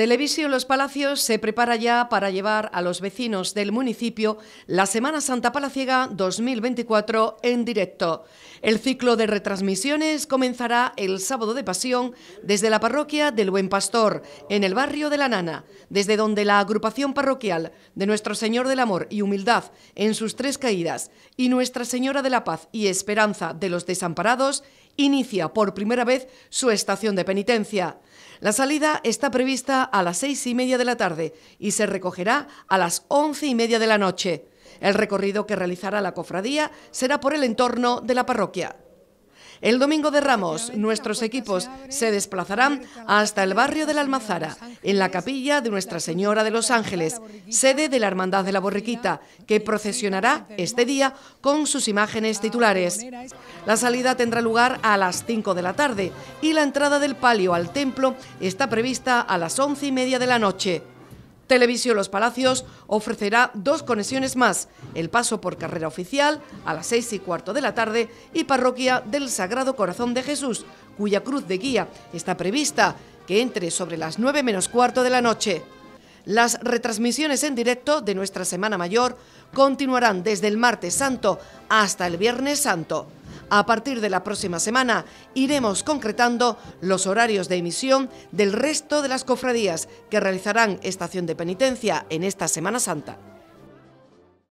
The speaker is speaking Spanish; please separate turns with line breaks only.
Televisión Los Palacios se prepara ya para llevar a los vecinos del municipio la Semana Santa Palaciega 2024 en directo. El ciclo de retransmisiones comenzará el sábado de Pasión desde la parroquia del Buen Pastor, en el barrio de La Nana, desde donde la agrupación parroquial de Nuestro Señor del Amor y Humildad en sus tres caídas y Nuestra Señora de la Paz y Esperanza de los Desamparados inicia por primera vez su estación de penitencia. La salida está prevista a las seis y media de la tarde y se recogerá a las once y media de la noche. El recorrido que realizará la cofradía será por el entorno de la parroquia. El domingo de Ramos, nuestros equipos se desplazarán hasta el barrio de la Almazara, en la capilla de Nuestra Señora de los Ángeles, sede de la Hermandad de la Borriquita, que procesionará este día con sus imágenes titulares. La salida tendrá lugar a las 5 de la tarde y la entrada del palio al templo está prevista a las once y media de la noche. Televisión Los Palacios ofrecerá dos conexiones más, el paso por carrera oficial a las seis y cuarto de la tarde y parroquia del Sagrado Corazón de Jesús, cuya cruz de guía está prevista que entre sobre las nueve menos cuarto de la noche. Las retransmisiones en directo de nuestra Semana Mayor continuarán desde el martes santo hasta el viernes santo. A partir de la próxima semana iremos concretando los horarios de emisión del resto de las cofradías que realizarán estación de penitencia en esta Semana Santa.